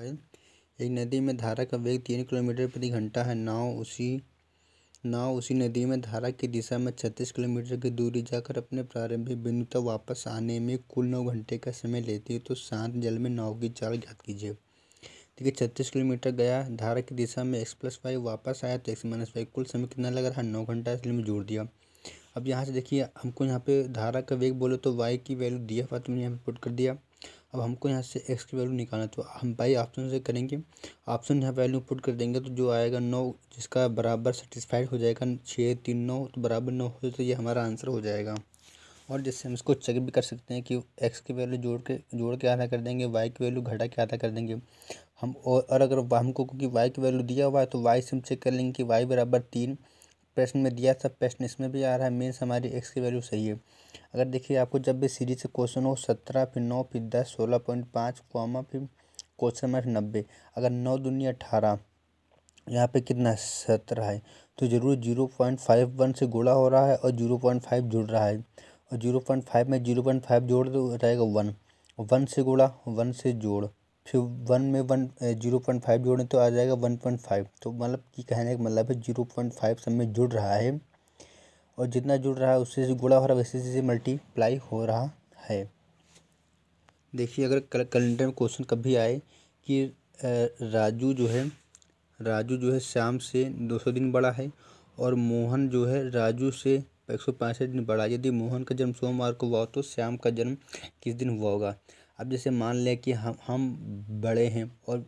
है एक नदी में धारा का वेग तीन किलोमीटर प्रति घंटा है नाव उसी नाव उसी नदी में धारा की दिशा में छत्तीस किलोमीटर की दूरी जाकर अपने प्रारंभिक बिंदु तक वापस आने में कुल नौ घंटे का समय लेती है तो शांत जल में नाव की चाल ज्ञात कीजिए देखिए छत्तीस किलोमीटर गया धारा की दिशा में एक्स प्लस फाइव वापस आया तो एक्स माइनस फाइव कुल समय कितना लग रहा है नौ घंटा इसलिए मैं जोड़ दिया अब यहाँ से देखिए हमको यहाँ पे धारा का वेग बोलो तो वाई की वैल्यू डी एफ तुमने यहाँ पे पुट कर दिया अब हमको यहाँ से एक्स की वैल्यू निकालना तो हम बाई ऑप्शन से करेंगे ऑप्शन यहाँ वैल्यू पुट कर देंगे तो जो आएगा नौ जिसका बराबर सेटिस्फाइड हो जाएगा छः तीन नौ तो बराबर नौ हो तो ये हमारा आंसर हो जाएगा और जिससे हम इसको चेक भी कर सकते हैं कि एक्स की वैल्यू जोड़ के जोड़ के आधा कर देंगे वाई की वैल्यू घटा के आधा कर देंगे हम और, और अगर हमको क्योंकि वाई की वैल्यू दिया हुआ है तो वाई से हम चेक कर लेंगे कि वाई बराबर तीन प्रश्न में दिया था प्रश्न इसमें भी आ रहा है मीन्स हमारी एक्स की वैल्यू सही है अगर देखिए आपको जब भी सीरीज से क्वेश्चन हो सत्रह फिर नौ फिर दस सोलह पॉइंट पाँच कोमा फिर क्वेश्चन मार्क नब्बे अगर नौ दुनिया अठारह यहाँ पे कितना सत्रह है तो ज़रूर जीरो पॉइंट फाइव वन से गुड़ा हो रहा है और जीरो पॉइंट फाइव जुड़ रहा है और जीरो पॉइंट फाइव में जीरो पॉइंट फाइव जोड़ दो रहेगा वन वन से गुड़ा वन से जोड़ फिर वन में वन जीरो पॉइंट फाइव जोड़ें तो आ जाएगा वन पॉइंट फाइव तो मतलब कि कहने का मतलब है जीरो पॉइंट फाइव सब में जुड़ रहा है और जितना जुड़ रहा है उससे से गुड़ा हो रहा है वैसे से मल्टीप्लाई हो रहा है देखिए अगर कैलेंडर में क्वेश्चन कभी आए कि राजू जो है राजू जो है श्याम से दो सौ दिन बड़ा है और मोहन जो है राजू से एक सौ पैंसठ दिन बड़ा यदि मोहन का जन्म सोमवार को हुआ तो श्याम का जन्म किस दिन हुआ होगा अब जैसे मान लें कि हम हम बड़े हैं और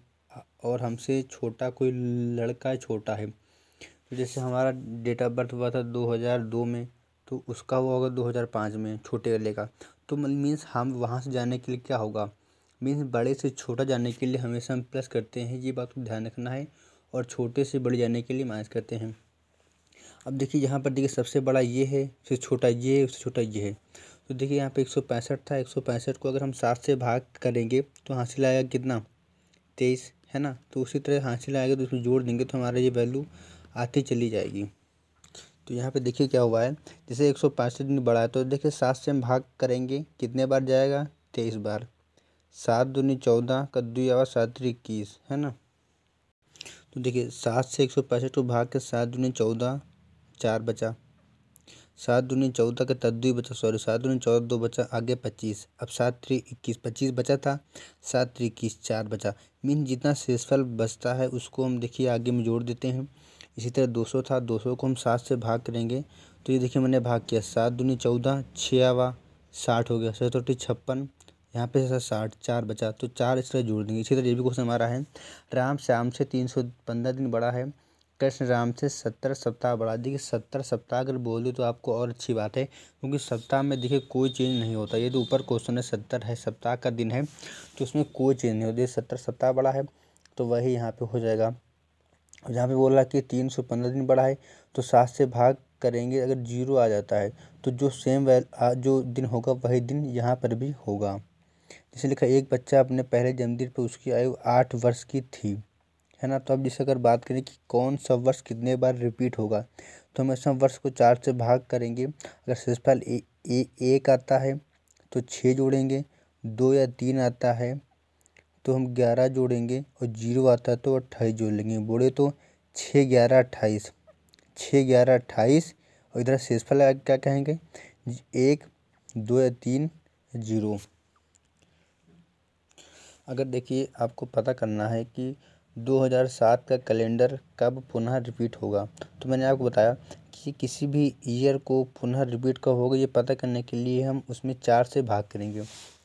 और हमसे छोटा कोई लड़का छोटा है तो जैसे हमारा डेट ऑफ बर्थ हुआ था दो हज़ार दो में तो उसका हुआ होगा दो हज़ार पाँच में छोटे वाले का तो मीन्स हम वहाँ से जाने के लिए क्या होगा मीन्स बड़े से छोटा जाने के लिए हमेशा हम प्लस करते हैं ये बात को ध्यान रखना है और छोटे से बड़े जाने के लिए माइनस करते हैं अब देखिए यहाँ पर देखिए सबसे बड़ा ये है उससे छोटा ये है उससे छोटा ये है तो देखिए यहाँ पे एक सौ पैंसठ था एक सौ पैंसठ को अगर हम सात से भाग करेंगे तो हासिल आएगा कितना तेईस है ना तो उसी तरह हासिल आएगा तो उसमें जोड़ देंगे तो हमारा ये वैल्यू आती चली जाएगी तो यहाँ पे देखिए क्या हुआ है जैसे एक सौ पैंसठ दिन बढ़ाया है तो देखिए सात से हम भाग करेंगे कितने बार जाएगा तेईस बार सात दूनी चौदह कद्दू आवाज सात इक्कीस है ना तो देखिए सात से एक सौ पैंसठ को भाग के सात दूनी चौदह चार बचा सात दूनी चौदह के तद दुई बचा सॉरी सात दूनी चौदह दो बचा आगे पच्चीस अब सात थ्री इक्कीस पच्चीस बचा था सात थ्री इक्कीस चार बचा मीन जितना शेषफल बचता है उसको हम देखिए आगे में जोड़ देते हैं इसी तरह दो सौ था दो सौ को हम सात से भाग करेंगे तो ये देखिए मैंने भाग किया सात दूनी चौदह छियावा साठ हो गया सतोटी छप्पन यहाँ पे सर साठ चार बचा तो चार इस तरह जोड़ देंगे इसी तरह ये भी क्वेश्चन हमारा है राम श्याम से तीन सौ पंद्रह दिन बड़ा है कृष्ण राम से सत्तर सप्ताह बढ़ा देखिए सत्तर सप्ताह अगर बोल दो तो आपको और अच्छी बात है क्योंकि सप्ताह में देखिए कोई चेंज नहीं होता ये तो ऊपर क्वेश्चन है सत्तर है सप्ताह का दिन है तो उसमें कोई चेंज नहीं होती सत्तर सप्ताह बढ़ा है तो वही यहाँ पे हो जाएगा जहाँ पे बोला कि तीन सौ पंद्रह दिन बढ़ा है तो सात से भाग करेंगे अगर जीरो आ जाता है तो जो सेम वैल जो दिन होगा वही दिन यहाँ पर भी होगा जैसे लिखा एक बच्चा अपने पहले जन्मदिन पर उसकी आयु आठ वर्ष की थी है ना तो अब जैसे अगर बात करें कि कौन सा वर्ष कितने बार रिपीट होगा तो हम ऐसा वर्ष को चार से भाग करेंगे अगर सबसे पहले एक आता है तो छः जोड़ेंगे दो या तीन आता है तो हम ग्यारह जोड़ेंगे और जीरो आता है तो अट्ठाईस जोड़ लेंगे बोले तो छः ग्यारह अट्ठाईस छः ग्यारह अट्ठाईस और इधर शेषफल क्या कहेंगे एक दो या तीन जीरो अगर देखिए आपको पता करना है कि 2007 का कैलेंडर कब पुनः रिपीट होगा तो मैंने आपको बताया कि किसी भी ईयर को पुनः रिपीट कब होगा ये पता करने के लिए हम उसमें चार से भाग करेंगे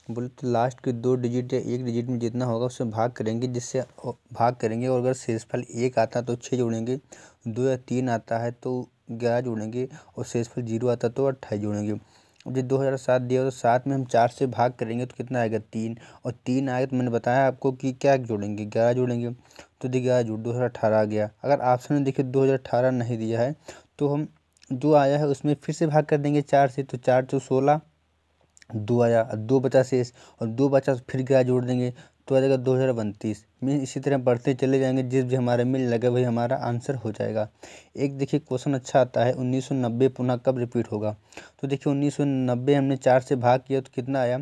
बोले तो लास्ट के दो डिजिट या एक डिजिट में जितना होगा उसमें भाग करेंगे जिससे भाग करेंगे और अगर शेषफल एक आता है तो छः जोड़ेंगे दो या तीन आता है तो ग्यारह जोड़ेंगे और शेषफल जीरो आता है तो अट्ठाईस जोड़ेंगे जो दो हज़ार सात दिया तो सात में हम चार से भाग करेंगे तो कितना आएगा तीन और तीन आएगा तो मैंने बताया आपको कि क्या जोड़ेंगे ग्यारह जोड़ेंगे तो देखिए ग्यारह जोड़ दो हज़ार अठारह आ गया अगर ऑप्शन में देखिए दो हज़ार अठारह नहीं दिया है तो हम जो आया है उसमें फिर से भाग कर देंगे चार से तो चार सौ तो सोलह दो आया दो बचा शेष और दो बचा फिर ग्यारह जोड़ देंगे तो आ जाएगा दो हज़ार उनतीस मीन इसी तरह बढ़ते चले जाएंगे जिस भी हमारे मिल लगे वही हमारा आंसर हो जाएगा एक देखिए क्वेश्चन अच्छा आता है 1990 पुनः कब रिपीट होगा तो देखिए 1990 हमने चार से भाग किया तो कितना आया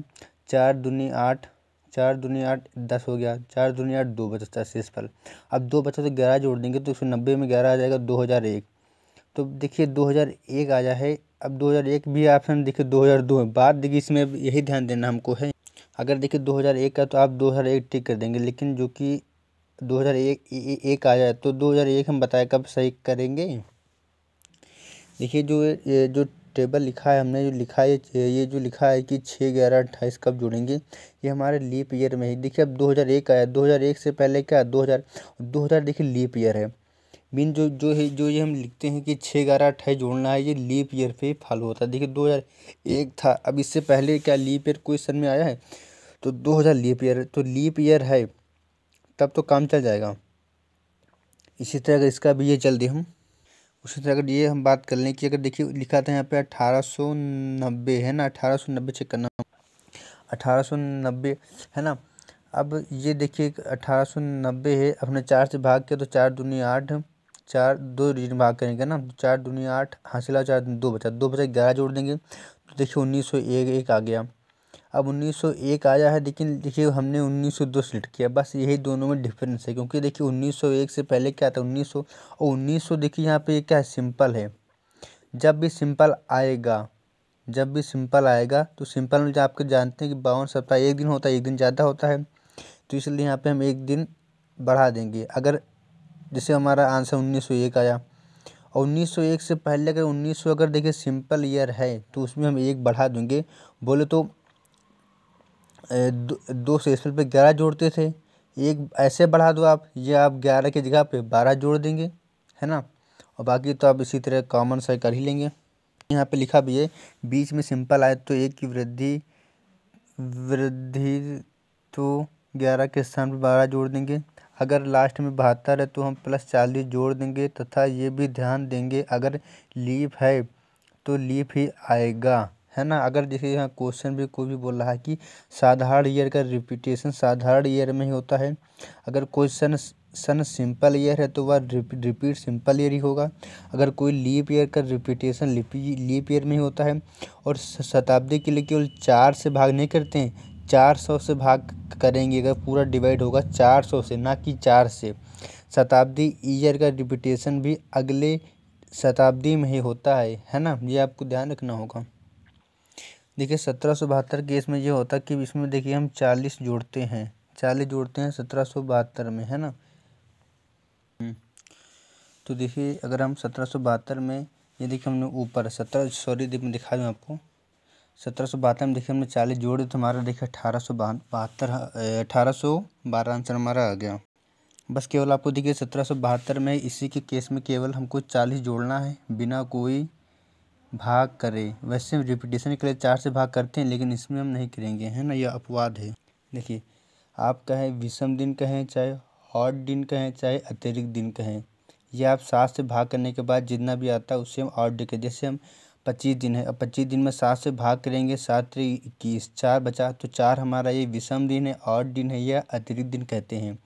चार दूनी आठ चार दूनी आठ दस हो गया चार दूनी आठ दो बचा था शेष फल अब दो बचा तो ग्यारह जोड़ देंगे तो एक सौ नब्बे में ग्यारह आ जाएगा दो हज़ार एक तो देखिए दो हज़ार एक आया है अब दो हज़ार एक भी ऑप्शन देखिए दो हज़ार दो है बात देखिए इसमें अब यही ध्यान देना हमको है अगर देखिए 2001 का तो आप 2001 ठीक कर देंगे लेकिन जो कि 2001 एक आ जाए तो 2001 हम बताए कब सही करेंगे देखिए जो ये जो टेबल लिखा है हमने जो लिखा है ये जो लिखा है कि छः ग्यारह अट्ठाईस कब जुड़ेंगे ये हमारे लीप ईयर में ही देखिए अब 2001 आया 2001 से पहले क्या 2000 2000 देखिए लीप ईयर है मीन जो जो है जो ये हम लिखते हैं कि छः ग्यारह अट्ठाईस जोड़ना है ये लीप ईयर पे फॉलो होता है देखिए 2001 था अब इससे पहले क्या लीप ईयर कोई सन में आया है तो दो हज़ार लीप ईयर तो लीप ईयर है तब तो काम चल जाएगा इसी तरह अगर इसका भी ये चल दें हम उसी तरह अगर ये हम बात कर लें कि अगर देखिए लिखा था यहाँ पे अठारह सौ नब्बे है ना अठारह सौ नब्बे चेक करना अठारह सौ नब्बे है ना अब ये देखिए अठारह सौ नब्बे है अपने चार से भाग के तो चार दूनी आठ चार दो रीजन भाग करेंगे ना चार दूनी आठ हासिला चार दो बचा दो बचा ग्यारह जोड़ देंगे तो देखिए उन्नीस सौ एक एक आ गया अब 1901 आया है लेकिन देखिए हमने 1902 सेलेक्ट किया बस यही दोनों में डिफरेंस है क्योंकि देखिए 1901 से पहले क्या था 1900 और 1900 देखिए यहाँ पे क्या है सिंपल है जब भी सिंपल आएगा जब भी सिंपल आएगा तो सिंपल में जो आपके जानते हैं कि बावन सप्ताह एक दिन होता है एक दिन ज़्यादा होता है तो इसलिए यहाँ पर हम एक दिन बढ़ा देंगे अगर जैसे हमारा आंसर उन्नीस आया और 1901 से पहले अगर 1900 अगर देखिए सिंपल ईयर है तो उसमें हम एक बढ़ा देंगे बोले तो दो से पे ग्यारह जोड़ते थे एक ऐसे बढ़ा दो आप ये आप ग्यारह की जगह पे बारह जोड़ देंगे है ना और बाकी तो आप इसी तरह कॉमन सा कर ही लेंगे यहाँ पे लिखा भी है बीच में सिंपल आए तो एक की वृद्धि वृद्धि तो ग्यारह के स्थान पर बारह जोड़ देंगे अगर लास्ट में बहत्तर है तो हम प्लस चालीस जोड़ देंगे तथा ये भी ध्यान देंगे अगर लीप है तो लीप ही आएगा है ना अगर देखिए यहाँ क्वेश्चन भी कोई भी बोल रहा है कि साधारण ईयर का रिपीटेशन साधारण ईयर में ही होता है अगर क्वेश्चन सन सिंपल ईयर है तो वह रिपीट सिंपल ईयर ही होगा अगर कोई लीप ईयर का रिपीटेशन लिपी लीप ईयर में ही होता है और शताब्दी के लिए केवल चार से भाग नहीं करते हैं चार सौ से भाग करेंगे अगर पूरा डिवाइड होगा चार सौ से ना कि चार से शताब्दी ईयर का रिपीटेशन भी अगले शताब्दी में ही होता है है ना ये आपको ध्यान रखना होगा देखिए सत्रह सौ बहत्तर केस में ये होता है कि इसमें देखिए हम चालीस जोड़ते हैं चालीस जोड़ते हैं सत्रह सौ बहत्तर में है ना हम्म। तो देखिए अगर हम सत्रह सौ बहत्तर में ये देखिए हमने ऊपर सत्रह सॉरी देख दिखा दूँ आपको सत्रह सौ बहत्तर में देखिए हमने चालीस जोड़े तो हमारा देखिए अठारह सौ बहत्तर अठारह सौ बारह आंसर हमारा आ गया बस केवल आपको देखिए सत्रह सौ बहत्तर में इसी के केस में केवल हमको चालीस जोड़ना है बिना कोई भाग करें वैसे हम रिपीटेशन के लिए चार से भाग करते हैं लेकिन इसमें हम नहीं करेंगे है ना यह अपवाद है देखिए आप कहें विषम दिन कहें चाहे हॉट दिन कहें चाहे अतिरिक्त दिन कहें यह आप सात से भाग करने के बाद जितना भी आता है उससे हम ऑड डे करें जैसे हम पच्चीस दिन है अब पच्चीस दिन में सात से भाग करेंगे सात इक्कीस चार बचा तो चार हमारा ये विषम दिन है और दिन है या अतिरिक्त दिन कहते हैं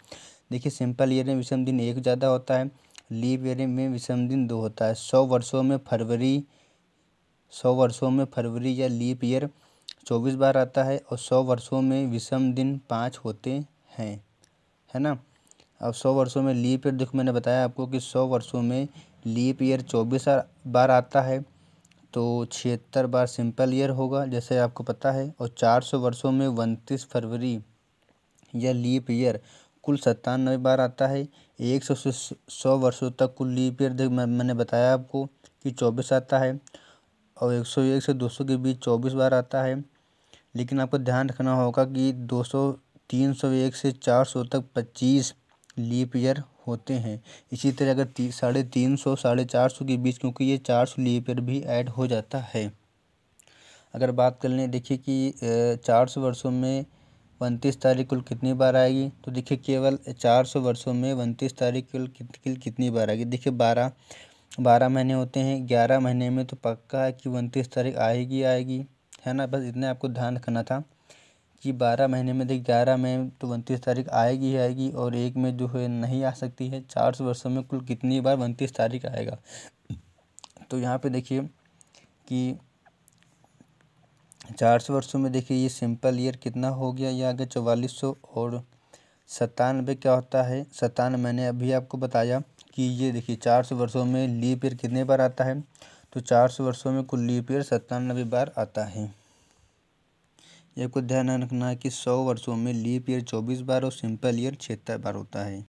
देखिए सिंपल ईयर में विषम दिन एक ज़्यादा होता है लीव ईयर में विषम दिन दो होता है सौ वर्षों में फरवरी सौ वर्षों में फरवरी या लीप ईयर चौबीस बार आता है और सौ वर्षों में विषम दिन पाँच होते हैं है ना अब सौ वर्षों में लीप ईयर देखो मैंने बताया आपको कि सौ वर्षों में लीप ईयर चौबीस बार आता है तो छिहत्तर बार सिंपल ईयर होगा जैसे आपको पता है और चार सौ वर्षों में उनतीस फरवरी या लीप ईयर कुल सत्तानवे बार आता है एक सौ से सौ वर्षों तक कुल लीप ईयर देख मैंने बताया आपको कि चौबीस आता है और एक सौ एक से दो सौ के बीच चौबीस बार आता है लेकिन आपको ध्यान रखना होगा कि दो सौ तीन सौ एक से चार सौ तक पच्चीस लीप ईयर होते हैं इसी तरह अगर ती साढ़े तीन सौ साढ़े चार सौ के बीच क्योंकि ये चार सौ लीप ईयर भी ऐड हो जाता है अगर बात कर लें देखिए कि चार सौ वर्षों में उनतीस तारीख कुल कितनी बार आएगी तो देखिए केवल चार सौ वर्षों में उनतीस तारीख कुल कितनी बार आएगी देखिए बारह बारह महीने होते हैं ग्यारह महीने में तो पक्का है कि उनतीस तारीख आएगी आएगी है ना बस इतने आपको ध्यान रखना था कि बारह महीने में देख ग्यारह में तो उनतीस तारीख आएगी आएगी और एक में जो है नहीं आ सकती है चार सौ वर्षों में कुल कितनी बार उनतीस तारीख आएगा तो यहाँ पे देखिए कि चार सौ वर्षों में देखिए ये सिंपल ईयर कितना हो गया या आगे चौवालीस सौ और सतानवे क्या होता है सत्तानवे मैंने अभी आपको बताया कि ये देखिए चार सौ वर्षों में लीप ईयर कितने बार आता है तो चार सौ वर्षों में कुल लीप ईयर सत्तानबे बार आता है ये आपको ध्यान रखना है कि सौ वर्षों में लीप ईयर चौबीस बार और सिंपल ईयर छिहत्तर बार होता है